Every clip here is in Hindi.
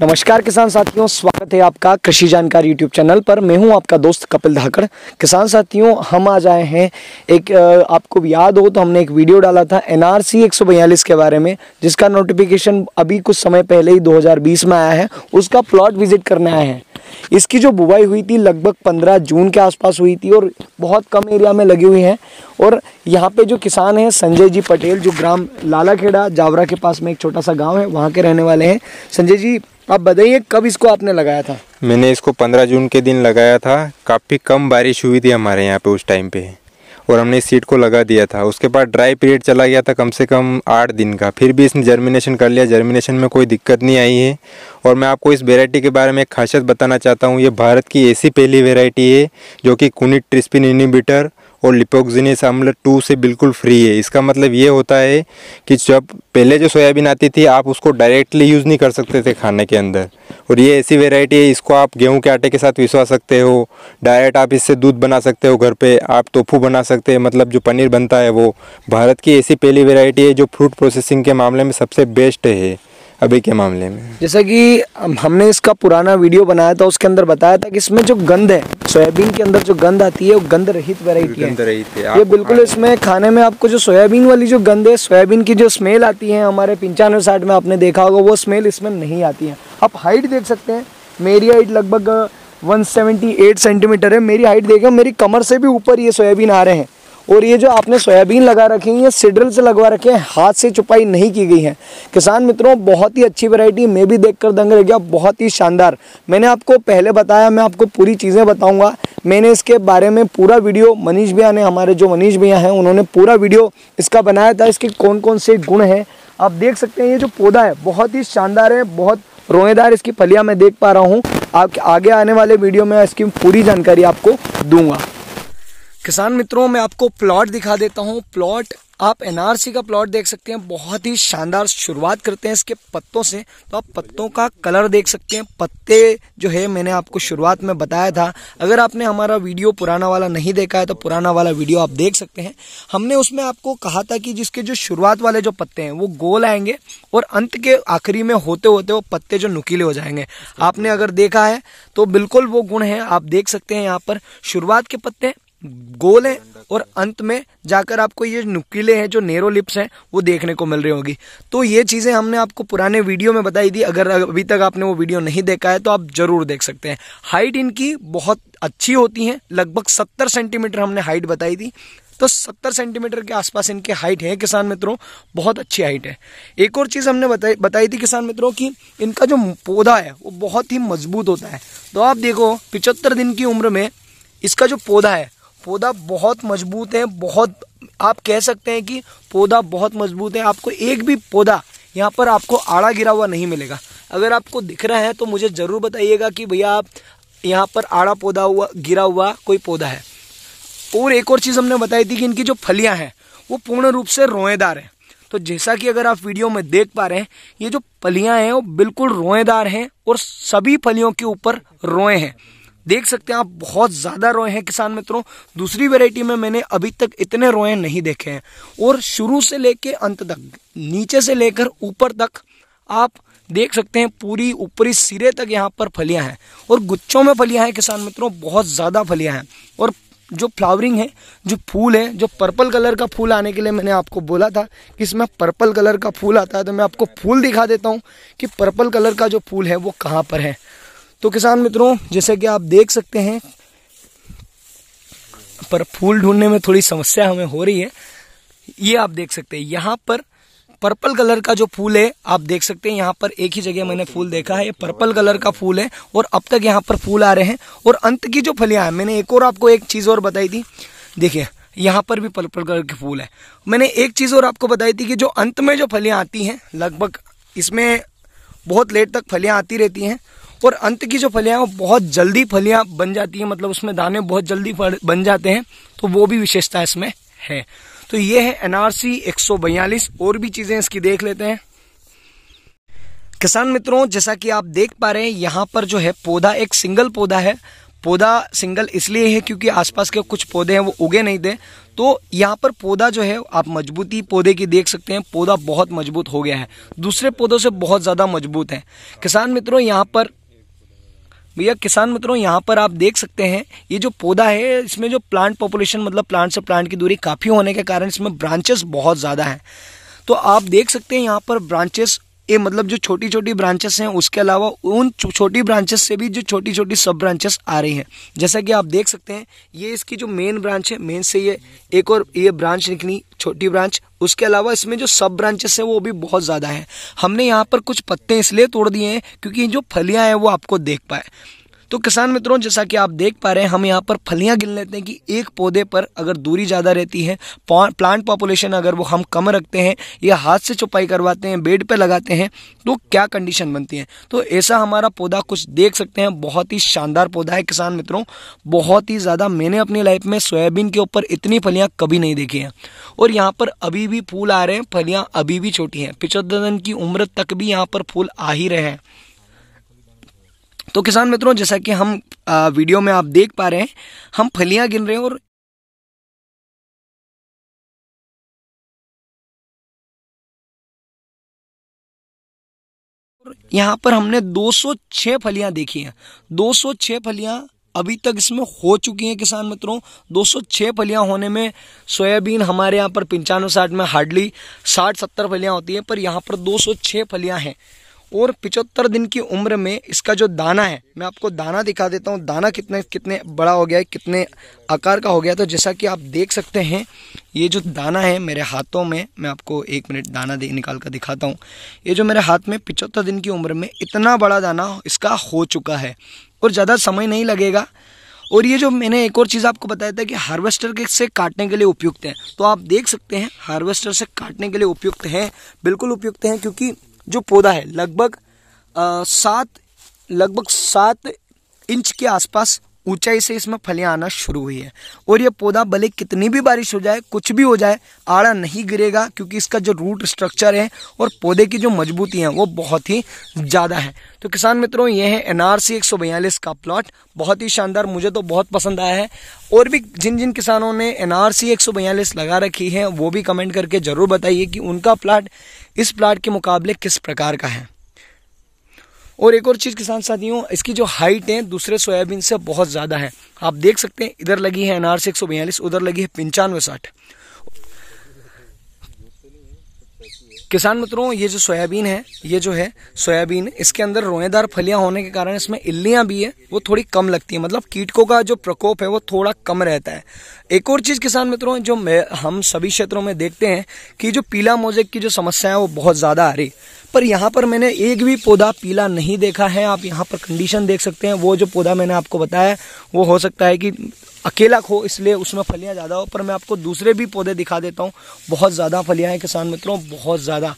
नमस्कार किसान साथियों स्वागत है आपका कृषि जानकारी यूट्यूब चैनल पर मैं हूं आपका दोस्त कपिल धाकड़ किसान साथियों हम आज आए हैं एक आपको याद हो तो हमने एक वीडियो डाला था एनआरसी 142 के बारे में जिसका नोटिफिकेशन अभी कुछ समय पहले ही 2020 में आया है उसका प्लॉट विजिट करने आए हैं इसकी जो बुवाई हुई थी लगभग पंद्रह जून के आसपास हुई थी और बहुत कम एरिया में लगी हुई है और यहाँ पे जो किसान हैं संजय जी पटेल जो ग्राम लालाखेड़ा जावरा के पास में एक छोटा सा गांव है वहाँ के रहने वाले हैं संजय जी आप बताइए कब इसको आपने लगाया था मैंने इसको 15 जून के दिन लगाया था काफ़ी कम बारिश हुई थी हमारे यहाँ पे उस टाइम पे और हमने इस सीट को लगा दिया था उसके बाद ड्राई पीरियड चला गया था कम से कम आठ दिन का फिर भी इसने जर्मिनेशन कर लिया जर्मिनेशन में कोई दिक्कत नहीं आई है और मैं आपको इस वेराइटी के बारे में एक खासियत बताना चाहता हूँ ये भारत की ऐसी पहली वेराइटी है जो कि कुनिट ट्रिस्पिन इनिबिटर और लिपोक्सिनेस अम्ल टू से बिल्कुल फ्री है इसका मतलब ये होता है कि जब पहले जो सोयाबीन आती थी आप उसको डायरेक्टली यूज़ नहीं कर सकते थे खाने के अंदर और ये ऐसी वेराइटी है इसको आप गेहूं के आटे के साथ पिसवा सकते हो डायरेक्ट आप इससे दूध बना सकते हो घर पे आप टोफू बना सकते हैं मतलब जो पनीर बनता है वो भारत की ऐसी पहली वेराइटी है जो फ्रूट प्रोसेसिंग के मामले में सबसे बेस्ट है अभी के मामले में जैसा कि हमने इसका पुराना वीडियो बनाया था उसके अंदर बताया था कि इसमें जो गंद है सोयाबीन के अंदर जो गंद आती है वो गंद रहित वेराइटी है ये बिल्कुल इसमें खाने में आपको जो सोयाबीन वाली जो गंद है सोयाबीन की जो स्मेल आती है हमारे पंचानवे साठ में आपने देखा होगा वो स्मेल इसमें नहीं आती है आप हाइट देख सकते हैं मेरी हाइट लगभग 178 सेंटीमीटर है मेरी हाइट देखें मेरी कमर से भी ऊपर ये सोयाबीन आ रहे हैं और ये जो आपने सोयाबीन लगा रखी है ये सिड्रल से लगवा रखे हैं हाथ से छुपाई नहीं की गई है किसान मित्रों बहुत ही अच्छी वैरायटी मैं भी देख कर दंग रह गया बहुत ही शानदार मैंने आपको पहले बताया मैं आपको पूरी चीज़ें बताऊँगा मैंने इसके बारे में पूरा वीडियो मनीष भैया ने हमारे जो मनीष भैया हैं उन्होंने पूरा वीडियो इसका बनाया था इसके कौन कौन से गुण हैं आप देख सकते हैं ये जो पौधा है बहुत ही शानदार है बहुत रोएदार इसकी फलियाँ मैं देख पा रहा हूँ आप आगे आने वाले वीडियो में इसकी पूरी जानकारी आपको दूंगा किसान मित्रों मैं आपको प्लॉट दिखा देता हूँ प्लॉट आप एनआरसी का प्लॉट देख सकते हैं बहुत ही शानदार शुरुआत करते हैं इसके पत्तों से तो आप पत्तों का कलर देख सकते हैं पत्ते जो है मैंने आपको शुरुआत में बताया था अगर आपने हमारा वीडियो पुराना वाला नहीं देखा है तो पुराना वाला वीडियो आप देख सकते हैं हमने उसमें आपको कहा था कि जिसके जो शुरुआत वाले जो पत्ते हैं वो गोल आएंगे और अंत के आखिरी में होते होते वो पत्ते जो नुकीले हो जाएंगे आपने अगर देखा है तो बिल्कुल वो गुण है आप देख सकते हैं यहाँ पर शुरुआत के पत्ते गोल हैं और अंत में जाकर आपको ये नुकीले हैं जो नेरो लिप्स हैं वो देखने को मिल रही होगी तो ये चीज़ें हमने आपको पुराने वीडियो में बताई थी अगर अभी तक आपने वो वीडियो नहीं देखा है तो आप ज़रूर देख सकते हैं हाइट इनकी बहुत अच्छी होती है लगभग सत्तर सेंटीमीटर हमने हाइट बताई थी तो 70 सेंटीमीटर के आसपास इनकी हाइट है किसान मित्रों बहुत अच्छी हाइट है एक और चीज़ हमने बताई बताई थी किसान मित्रों कि इनका जो पौधा है वो बहुत ही मजबूत होता है तो आप देखो पिचहत्तर दिन की उम्र में इसका जो पौधा है पौधा बहुत मजबूत है बहुत आप कह सकते हैं कि पौधा बहुत मजबूत है आपको एक भी पौधा यहाँ पर आपको आड़ा गिरा हुआ नहीं मिलेगा अगर आपको दिख रहा है तो मुझे ज़रूर बताइएगा कि भैया आप यहाँ पर आड़ा पौधा हुआ गिरा हुआ कोई पौधा है और एक और चीज़ हमने बताई थी कि इनकी जो फलियाँ हैं वो पूर्ण रूप से रोएदार हैं तो जैसा कि अगर आप वीडियो में देख पा रहे हैं ये जो फलियाँ हैं वो बिल्कुल रोएदार हैं और सभी फलियों के ऊपर रोए हैं देख सकते हैं आप बहुत ज़्यादा रोए हैं किसान मित्रों दूसरी वेराइटी में मैंने अभी तक इतने रोए नहीं देखे हैं और शुरू से लेके अंत तक नीचे से लेकर ऊपर तक आप देख सकते हैं पूरी ऊपरी सिरे तक यहाँ पर फलियां हैं और गुच्छों में फलियां हैं किसान मित्रों बहुत ज़्यादा फलियां हैं और जो फ्लावरिंग है जो फूल है जो पर्पल कलर का फूल आने के लिए मैंने आपको बोला था कि इसमें पर्पल कलर का फूल आता है तो मैं आपको फूल दिखा देता हूँ कि पर्पल कलर का जो फूल है वो कहाँ पर है तो किसान मित्रों जैसे कि आप देख सकते हैं पर फूल ढूंढने में थोड़ी समस्या हमें हो रही है ये आप देख सकते हैं यहाँ पर पर्पल कलर का जो फूल है आप देख सकते हैं यहाँ पर एक ही जगह मैंने फूल देखा है ये पर्पल कलर का फूल है और अब तक यहाँ पर फूल आ रहे हैं और अंत की जो फलियां हैं मैंने एक और आपको एक चीज़ और बताई थी देखिए यहाँ पर भी पर्पल कलर के फूल है मैंने एक चीज़ और आपको बताई थी कि जो अंत में जो फलियां आती हैं लगभग इसमें बहुत लेट तक फलियां आती रहती हैं और अंत की जो फलियाँ वो बहुत जल्दी फलियाँ बन जाती हैं मतलब उसमें दाने बहुत जल्दी बन जाते हैं तो वो भी विशेषता इसमें है तो ये है एनआरसी बयालीस और भी चीज़ें इसकी देख लेते हैं किसान मित्रों जैसा कि आप देख पा रहे हैं यहाँ पर जो है पौधा एक सिंगल पौधा है पौधा सिंगल इसलिए है क्योंकि आसपास के कुछ पौधे हैं वो उगे नहीं थे तो यहाँ पर पौधा जो है आप मजबूती पौधे की देख सकते हैं पौधा बहुत मजबूत हो गया है दूसरे पौधों से बहुत ज़्यादा मजबूत है किसान मित्रों यहाँ पर भैया किसान मित्रों यहाँ पर आप देख सकते हैं ये जो पौधा है इसमें जो प्लांट पॉपुलेशन मतलब प्लांट से प्लांट की दूरी काफ़ी होने के कारण इसमें ब्रांचेस बहुत ज़्यादा हैं तो आप देख सकते हैं यहाँ पर ब्रांचेस ये मतलब जो छोटी छोटी ब्रांचेस हैं उसके अलावा उन छोटी ब्रांचेस से भी जो छोटी छोटी सब ब्रांचेस आ रही हैं जैसा कि आप देख सकते हैं ये इसकी जो मेन ब्रांच है मेन से ये एक और ये ब्रांच निकली छोटी ब्रांच उसके अलावा इसमें जो सब ब्रांचेस हैं वो भी बहुत ज़्यादा हैं हमने यहाँ पर कुछ पत्ते इसलिए तोड़ दिए हैं क्योंकि जो फलियाँ हैं वो आपको देख पाए तो किसान मित्रों जैसा कि आप देख पा रहे हैं हम यहाँ पर फलियाँ गिन लेते हैं कि एक पौधे पर अगर दूरी ज़्यादा रहती है प्लांट पॉपुलेशन अगर वो हम कम रखते हैं या हाथ से छुपाई करवाते हैं बेड पर लगाते हैं तो क्या कंडीशन बनती है तो ऐसा हमारा पौधा कुछ देख सकते हैं बहुत ही शानदार पौधा है किसान मित्रों बहुत ही ज़्यादा मैंने अपनी लाइफ में सोयाबीन के ऊपर इतनी फलियाँ कभी नहीं देखी हैं और यहाँ पर अभी भी फूल आ रहे हैं फलियाँ अभी भी छोटी हैं पिछहत्तर दिन की उम्र तक भी यहाँ पर फूल आ ही रहे हैं तो किसान मित्रों जैसा कि हम वीडियो में आप देख पा रहे हैं हम फलियां गिन रहे हैं और यहाँ पर हमने 206 फलियां देखी हैं 206 फलियां अभी तक इसमें हो चुकी हैं किसान मित्रों 206 फलियां होने में सोयाबीन हमारे यहाँ पर पंचानवे साठ में हार्डली साठ सत्तर फलियां होती हैं पर यहाँ पर 206 फलियां हैं और पिचहत्तर दिन की उम्र में इसका जो दाना है मैं आपको दाना दिखा देता हूँ दाना कितने कितने बड़ा हो गया है कितने आकार का हो गया तो जैसा कि आप देख सकते हैं ये जो दाना है मेरे हाथों में मैं आपको एक मिनट दाना दे, निकाल कर दिखाता हूँ ये जो मेरे हाथ में पिचहत्तर दिन की उम्र में इतना बड़ा दाना इसका हो चुका है और ज़्यादा समय नहीं लगेगा और ये जो मैंने एक और चीज़ आपको बताया था कि हार्वेस्टर के से काटने के लिए उपयुक्त हैं तो आप देख सकते हैं हार्वेस्टर से काटने के लिए उपयुक्त हैं बिल्कुल उपयुक्त हैं क्योंकि जो पौधा है लगभग सात लगभग सात इंच के आसपास ऊंचाई से इसमें फलियां आना शुरू हुई है और यह पौधा भले कितनी भी बारिश हो जाए कुछ भी हो जाए आड़ा नहीं गिरेगा क्योंकि इसका जो रूट स्ट्रक्चर है और पौधे की जो मजबूती है वो बहुत ही ज़्यादा है तो किसान मित्रों ये है एन आर का प्लॉट बहुत ही शानदार मुझे तो बहुत पसंद आया है और भी जिन जिन किसानों ने एन आर लगा रखी है वो भी कमेंट करके ज़रूर बताइए कि उनका प्लाट इस प्लाट के मुकाबले किस प्रकार का है और एक और चीज़ किसान साथियों इसकी जो हाइट है दूसरे सोयाबीन से बहुत ज़्यादा है आप देख सकते हैं इधर लगी है एन आर उधर लगी है पंचानवे साठ किसान मित्रों ये जो सोयाबीन है ये जो है सोयाबीन इसके अंदर रोएदार फलियां होने के कारण इसमें इल्लियां भी है वो थोड़ी कम लगती है मतलब कीटकों का जो प्रकोप है वो थोड़ा कम रहता है एक और चीज़ किसान मित्रों जो हम सभी क्षेत्रों में देखते हैं कि जो पीला मोजेक की जो समस्या है वो बहुत ज़्यादा आ रही पर यहाँ पर मैंने एक भी पौधा पीला नहीं देखा है आप यहाँ पर कंडीशन देख सकते हैं वो जो पौधा मैंने आपको बताया वो हो सकता है कि अकेला खो इसलिए उसमें फलियाँ ज़्यादा हो पर मैं आपको दूसरे भी पौधे दिखा देता हूँ बहुत ज़्यादा फलियाँ हैं किसान मित्रों बहुत ज़्यादा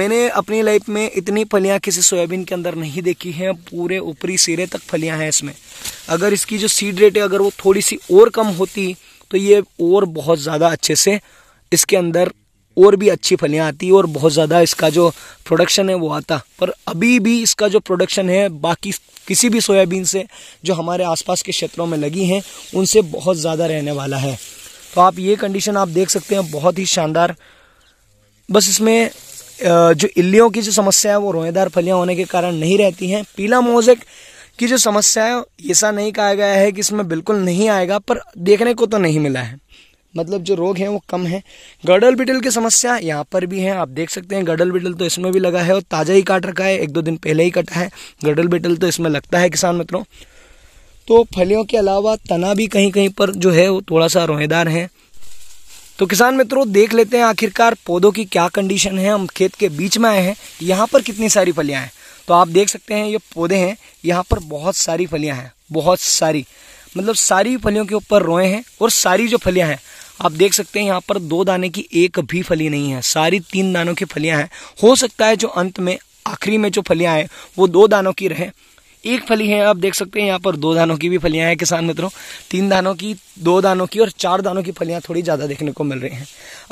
मैंने अपनी लाइफ में इतनी फलियाँ किसी सोयाबीन के अंदर नहीं देखी हैं पूरे ऊपरी सिरे तक फलियाँ हैं इसमें अगर इसकी जो सीड रेट है अगर वो थोड़ी सी और कम होती तो ये और बहुत ज़्यादा अच्छे से इसके अंदर और भी अच्छी फलियाँ आती और बहुत ज़्यादा इसका जो प्रोडक्शन है वो आता पर अभी भी इसका जो प्रोडक्शन है बाकी किसी भी सोयाबीन से जो हमारे आसपास के क्षेत्रों में लगी हैं उनसे बहुत ज़्यादा रहने वाला है तो आप ये कंडीशन आप देख सकते हैं बहुत ही शानदार बस इसमें जो इल्लियों की जो समस्या है वो रोएदार फलियाँ होने के कारण नहीं रहती हैं पीला मोजेक की जो समस्या है ऐसा नहीं कहा गया है कि इसमें बिल्कुल नहीं आएगा पर देखने को तो नहीं मिला है मतलब जो रोग हैं वो कम हैं गडल बिटल की समस्या यहाँ पर भी है आप देख सकते हैं गडल बिटल तो इसमें भी लगा है और ताज़ा ही काट रखा है एक दो दिन पहले ही कटा है गडल बिटल तो इसमें लगता है किसान मित्रों तो फलियों के अलावा तना भी कहीं कहीं पर जो है वो थोड़ा सा रोहेदार है तो किसान मित्रों देख लेते हैं आखिरकार पौधों की क्या कंडीशन है हम खेत के बीच में आए हैं यहाँ पर कितनी सारी फलियाँ हैं तो आप देख सकते हैं ये पौधे हैं यहाँ पर बहुत सारी फलियाँ हैं बहुत सारी मतलब सारी फलियों के ऊपर रोए हैं और सारी जो फलियां हैं आप देख सकते हैं यहाँ पर दो दाने की एक भी फली नहीं है सारी तीन दानों की फलियां हैं हो सकता है जो अंत में आखिरी में जो फलियां हैं वो दो दानों की रहें एक फली है आप देख सकते हैं यहाँ पर दो दानों की भी फलियां हैं किसान मित्रों तीन दानों की दो दानों की और चार दानों की फलियां थोड़ी ज़्यादा देखने को मिल रही हैं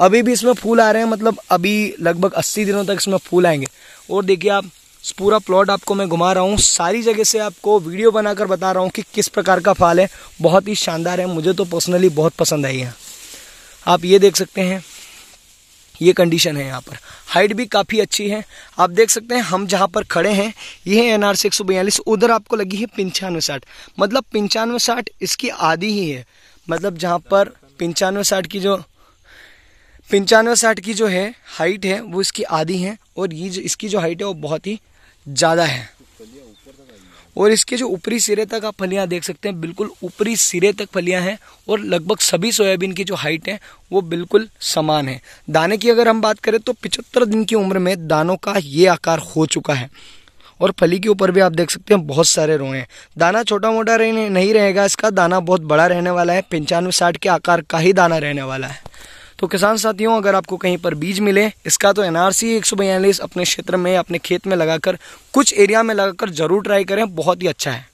अभी भी इसमें फूल आ रहे हैं मतलब अभी लगभग अस्सी दिनों तक इसमें फूल आएंगे और देखिए आप पूरा प्लॉट आपको मैं घुमा रहा हूँ सारी जगह से आपको वीडियो बनाकर बता रहा हूँ कि किस प्रकार का फाल है बहुत ही शानदार है मुझे तो पर्सनली बहुत पसंद आई है आप ये देख सकते हैं ये कंडीशन है यहाँ पर हाइट भी काफ़ी अच्छी है आप देख सकते हैं हम जहाँ पर खड़े हैं ये है एन आर उधर आपको लगी है पंचानवे साठ मतलब पंचानवे साठ इसकी आधी ही है मतलब जहाँ पर पंचानवे साठ की जो पंचानवे साठ की जो है हाइट है वो इसकी आधी है और ये जो इसकी जो हाइट है वो बहुत ही ज़्यादा है और इसके जो ऊपरी सिरे तक आप फलियां देख सकते हैं बिल्कुल ऊपरी सिरे तक फलियां हैं और लगभग सभी सोयाबीन की जो हाइट है वो बिल्कुल समान है दाने की अगर हम बात करें तो पिचहत्तर दिन की उम्र में दानों का ये आकार हो चुका है और फली के ऊपर भी आप देख सकते हैं बहुत सारे रोए हैं दाना छोटा मोटा रहने नहीं रहेगा इसका दाना बहुत बड़ा रहने वाला है पंचानवे साठ के आकार का ही दाना रहने वाला है तो किसान साथियों अगर आपको कहीं पर बीज मिले इसका तो एनआरसी एक अपने क्षेत्र में अपने खेत में लगाकर कुछ एरिया में लगाकर जरूर ट्राई करें बहुत ही अच्छा है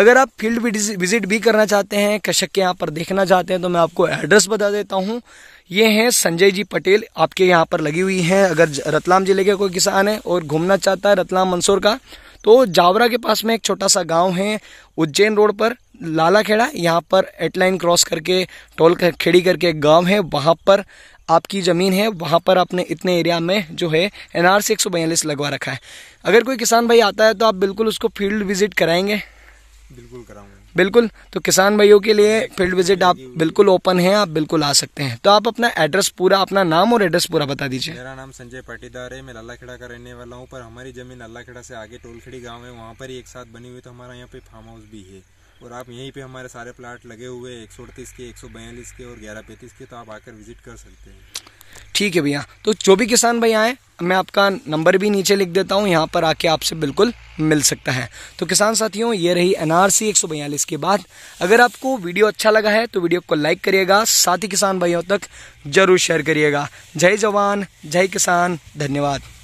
अगर आप फील्ड विजिट भी करना चाहते हैं कृषक के यहाँ पर देखना चाहते हैं तो मैं आपको एड्रेस बता देता हूँ ये हैं संजय जी पटेल आपके यहाँ पर लगी हुई हैं अगर रतलाम जिले के कोई किसान है और घूमना चाहता है रतलाम मंसूर का तो जावरा के पास में एक छोटा सा गांव है उज्जैन रोड पर लाला खेड़ा यहाँ पर एटलाइन क्रॉस करके टोल खेड़ी करके एक गाँव है वहाँ पर आपकी ज़मीन है वहाँ पर आपने इतने एरिया में जो है एन आर लगवा रखा है अगर कोई किसान भाई आता है तो आप बिल्कुल उसको फील्ड विजिट कराएंगे बिल्कुल कराऊंगा बिल्कुल तो किसान भाइयों के लिए फील्ड विजिट आप बिल्कुल ओपन है आप बिल्कुल आ सकते हैं तो आप अपना एड्रेस पूरा अपना नाम और एड्रेस पूरा बता दीजिए मेरा नाम संजय पाटीदार है मैं खेड़ा का रहने वाला हूँ पर हमारी जमीन खेड़ा से आगे टोलखेड़ी गाँव है वहाँ पर ही एक साथ बनी हुई तो हमारा यहाँ पे फार्म हाउस भी है और आप यहीं पे हमारे सारे प्लाट लगे हुए हैं एक सौ अड़तीस के एक सौ बयालीस के और ग्यारह पैंतीस के तो आप आकर विजिट कर सकते हैं ठीक है भैया तो जो भी किसान भाई आए मैं आपका नंबर भी नीचे लिख देता हूँ यहाँ पर आके आपसे बिल्कुल मिल सकता है तो किसान साथियों ये रही एन आर सी के बाद अगर आपको वीडियो अच्छा लगा है तो वीडियो को लाइक करिएगा साथ ही किसान भाइयों तक जरूर शेयर करिएगा जय जवान जय किसान धन्यवाद